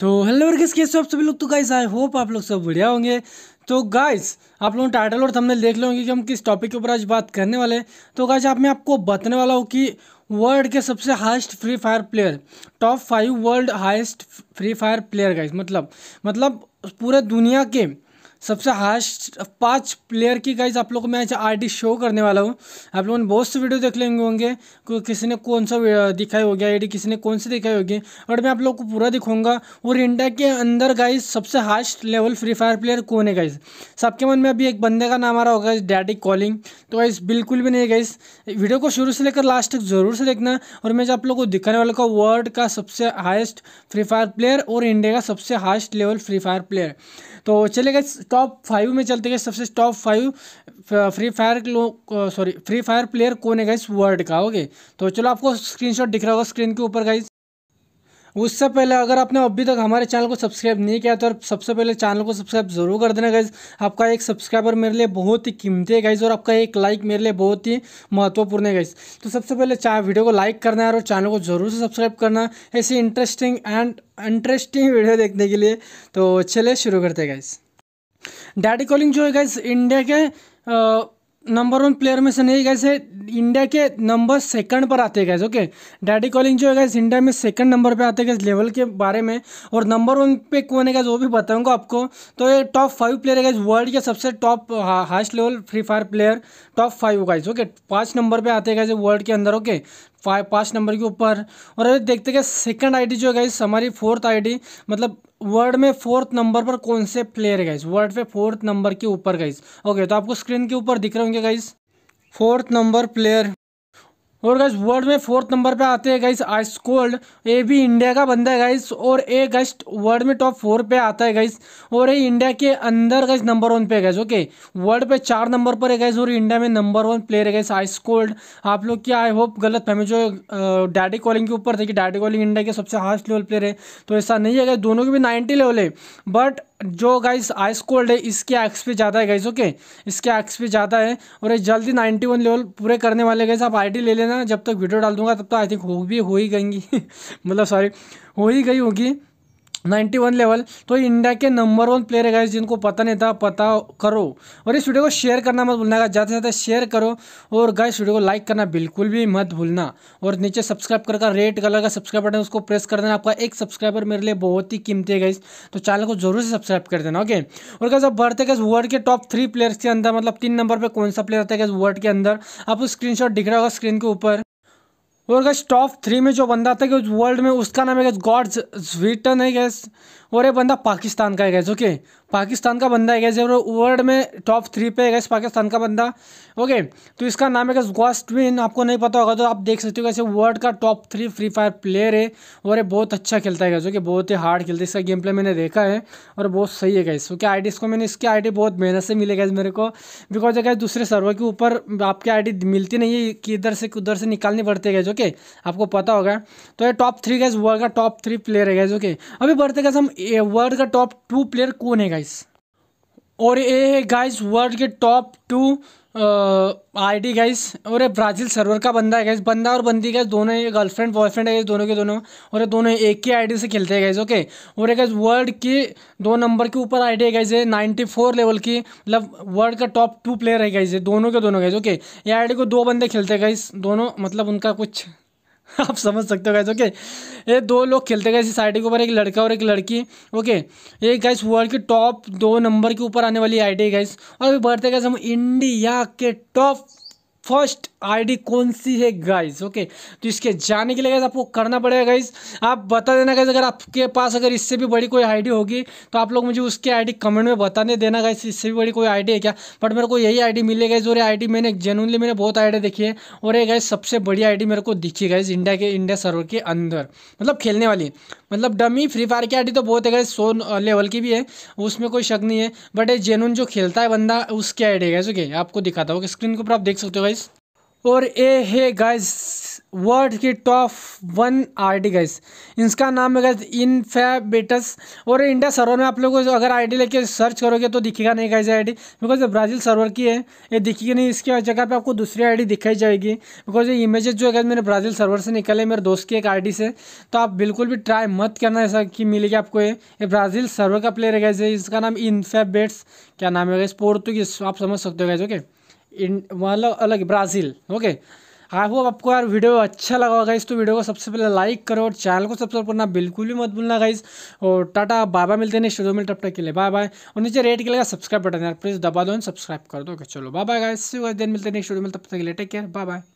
तो हेलो वर्गेस के आप सभी लोग तो गाइस आई होप आप लोग सब बढ़िया होंगे तो गाइस आप लोगों टाइटल और थंबनेल देख लेंगे कि हम किस टॉपिक के ऊपर आज बात करने वाले हैं तो गाइस आप मैं आपको बताने वाला हूँ कि वर्ल्ड के सबसे highest free fire player top five world highest free fire player guys मतलब मतलब पूरे दुनिया के सबसे हाइस्ट पांच प्लेयर की गाइज आप लोग को मैं आज आईडी शो करने वाला हूँ आप लोगों ने बहुत से वीडियो देख लेंगे होंगे कि किसी ने कौन सा uh, दिखाई होगी आईडी किसी ने कौन सी दिखाई होगी और मैं आप लोग को पूरा दिखाऊंगा और इंडिया के अंदर गाइज सबसे highest level free fire player कौन है गाइज सबके मन में अभी एक बंदे का नाम आ रहा होगा डैडी कॉलिंग तो गाइज बिल्कुल भी नहीं गाइज वीडियो को शुरू से लेकर लास्ट तक ज़रूर से देखना और मैं जो आप लोग को दिखाने वाला का वर्ल्ड का सबसे हाइस्ट फ्री फायर प्लेयर और इंडिया का सबसे highest level free fire player तो चले गए टॉप फाइव में चलते गए सबसे top five free fire sorry free fire player कौन है गाइस वर्ल्ड का ओके तो चलो आपको स्क्रीनशॉट दिख रहा होगा स्क्रीन के ऊपर गाइस उससे पहले अगर आपने अभी तक हमारे चैनल को सब्सक्राइब नहीं किया तो सबसे पहले चैनल को सब्सक्राइब जरूर कर देना गाइज आपका एक सब्सक्राइबर मेरे लिए बहुत ही कीमती है गाइज और आपका एक लाइक मेरे लिए बहुत ही महत्वपूर्ण है गाइज तो सबसे पहले चाहे वीडियो को लाइक करना है और चैनल को जरूर से सब्सक्राइब करना ऐसी इंटरेस्टिंग एंड इंटरेस्टिंग वीडियो देखने के लिए तो चले शुरू करते गाइज़ डैडी कॉलिंग जो है गैस इंडिया के नंबर वन प्लेयर में से नहीं गैसे इंडिया के नंबर सेकंड पर आते गए ओके डैडी कॉलिंग जो है गैस इंडिया में सेकंड नंबर पे आते गए लेवल के बारे में और नंबर वन पे कौन है गैस वो भी बताऊंगा आपको तो ये टॉप फाइव प्लेयर है गैस वर्ल्ड के सबसे top highest level free fire player top five guys okay पाँच नंबर पर आते गए वर्ल्ड के अंदर ओके फाइव पाँच नंबर के ऊपर और अभी देखते गए सेकंड आईडी जो है गाइस हमारी फोर्थ आईडी मतलब वर्ड में फोर्थ नंबर पर कौन से प्लेयर है गाइस वर्ड पे फोर्थ नंबर के ऊपर गाइस ओके तो आपको स्क्रीन के ऊपर दिख रहे होंगे गाइस फोर्थ नंबर प्लेयर और गाइस वर्ल्ड में फोर्थ नंबर पे आते हैं गाइस आइस कोल्ड ये भी इंडिया का बंदा है गाइस और ए गाइस वर्ल्ड में टॉप फोर पे आता है गाइस और ये इंडिया के अंदर गाइस नंबर वन पे गाइस ओके वर्ल्ड पे चार नंबर पर है गाइस और इंडिया में नंबर वन प्लेयर है गाइस आइस कोल्ड आप लोग की आई होप गलत फहमी जो डैडी कॉलिंग के ऊपर थे कि डैडी कॉलिंग इंडिया के सबसे हाइस्ट लेवल प्लेयर है तो ऐसा नहीं है गाइस दोनों के भी नाइन्टी लेवल है बट जो गाइस आइस कोल्ड है इसके एक्स पे ज़्यादा है गाइस ओके इसके एक्स पे ज़्यादा है और ये जल्दी 91 लेवल पूरे करने वाले गाइस आप आईडी ले लेना जब तक वीडियो डाल दूंगा तब तक आई थिंक हो भी हो ही गएंगी मतलब सॉरी हो ही गई होगी नाइन्टी वन लेवल तो इंडिया के नंबर वन प्लेयर है गाइस जिनको पता नहीं था पता करो और इस वीडियो को शेयर करना मत भूलना ज़्यादा से ज़्यादा शेयर करो और इस वीडियो को लाइक करना बिल्कुल भी मत भूलना और नीचे सब्सक्राइब कर का रेड कलर का सब्सक्राइब बटन उसको प्रेस कर देना आपका एक सब्सक्राइबर मेरे लिए बहुत ही कीमती है गाइस तो चैनल को जरूर से सब्सक्राइब कर देना ओके और गाइस अब बढ़ते गए वर्ल्ड के टॉप थ्री प्लेयर्स के अंदर मतलब तीन नंबर पर कौन सा प्लेयर रहता है गाइस वर्ल्ड के अंदर आपको स्क्रीनशॉट दिख रहा होगा स्क्रीन के ऊपर और गैस टॉप थ्री में जो बंदा था कि वर्ल्ड में उसका नाम है गैस गॉड्स स्वीटन है गैस और ये बंदा पाकिस्तान का है गैस ओके पाकिस्तान का बंदा है गैस वर्ल्ड में टॉप थ्री पे है गैस पाकिस्तान का बंदा ओके तो इसका नाम है गैस गोस्टविन आपको नहीं पता होगा तो आप देख सकते हो कैसे वर्ल्ड का top three free fire player है और ये बहुत अच्छा खेलता है गैस जो कि बहुत ही हार्ड खेलता है इसका गेम प्ले मैंने देखा है और बहुत सही है गैस ओके आई इसको मैंने इसकी आई बहुत मेहनत से मिले गैस मेरे को बिकॉज गैस दूसरे सर्वर के ऊपर आपकी आई मिलती नहीं है कि इधर से उधर से निकालनी पड़ती है गैस ओके आपको पता होगा तो ये टॉप थ्री गैस वर्ल्ड का टॉप थ्री प्लेयर है गैस ओके अभी बढ़ते गैस हम वर्ल्ड का टॉप टू प्लेयर कौन है गाइस और ये गाइस वर्ल्ड के top two I D guys और ये ब्राज़ील सर्वर का बंदा है गाइस बंदा और बंदी गाइस दोनों ये गर्लफ्रेंड बॉयफ्रेंड है दोनों के दोनों और ये दोनों एक ही आईडी से खेलते हैं गाइस ओके और ये गाइस वर्ल्ड की दो नंबर के ऊपर आईडी है गाइस ये फोर लेवल की मतलब वर्ल्ड का टॉप टू प्लेयर है गाइस ये दोनों के दोनों गाइस ओके ये डी को दो बंदे खेलते हैं गाइस दोनों मतलब उनका कुछ आप समझ सकते हो गाइस ओके ये दो लोग खेलते गए सोसाइटी के ऊपर एक लड़का और एक लड़की ओके ये गाइस वर्ल्ड के टॉप दो नंबर के ऊपर आने वाली आईडी गाइस और अभी बढ़ते गए हम इंडिया के टॉप फर्स्ट आईडी कौन सी है गाइज ओके तो इसके जाने के लिए गाइस आपको करना पड़ेगा गाइज आप बता देना गाइज अगर आपके पास अगर इससे भी बड़ी कोई आईडी होगी तो आप लोग मुझे उसकी आईडी कमेंट में बताने देना गाइस इससे भी बड़ी कोई आईडी है क्या बट मेरे को यही आईडी मिली गाइस और आईडी मैंने जेनुअनली मैंने बहुत आईडी देखी है और ये गाइज सबसे बड़ी आईडी मेरे को दिखी गाइज इंडिया के इंडिया सर्वर के अंदर मतलब खेलने वाली मतलब डमी फ्री फायर की आईडी तो बहुत है गाइज सो लेवल की भी है उसमें कोई शक नहीं है बट ये जेनुअन जो खेलता है बंदा उसकी आईडी है गाइज ओके आपको दिखाता हूँ स्क्रीन के ऊपर आप देख सकते हो गाइज और ए है गाइस वर्ल्ड की टॉप वन आईडी गाइस इसका नाम है गाइस इनफेबिटस और इंडिया सर्वर में आप लोगों को अगर आईडी लेके सर्च करोगे तो दिखेगा नहीं guys ID because Brazil server की है ये दिखेगी नहीं इसके जगह पे आपको दूसरी आईडी दिखाई जाएगी बिकॉज ये इमेजेस जो है मेरे ब्राज़ील सर्वर से निकले मेरे दोस्त की एक आई से तो आप बिल्कुल भी ट्राई मत करना ऐसा कि मिलेगी आपको ये ये ब्राज़ील सर्वर का प्लेयर है गाइज इसका नाम इनफेबेट्स क्या नाम है गाइज पोर्तुगीज आप समझ सकते हो गाइज ओके मतलब अलग ब्राज़ील ओके आई होप आपको यार वीडियो अच्छा लगा होगा इस तो वीडियो को सबसे पहले लाइक करो और चैनल को सब्सक्राइब करना बिल्कुल भी मत भूलना गाइज और टाटा बाय बाय मिलते हैं नेक्स्ट में तब तक के लिए बाय बाय और नीचे रेड के लिए सब्सक्राइब बटन यार प्लीज़ दबा दो सब्सक्राइब कर दो ओके चलो बाय बाय गाइस दिन मिलते हैं नेक्स्ट वीडियो में तब तक के लिए टेक केयर बाय बाय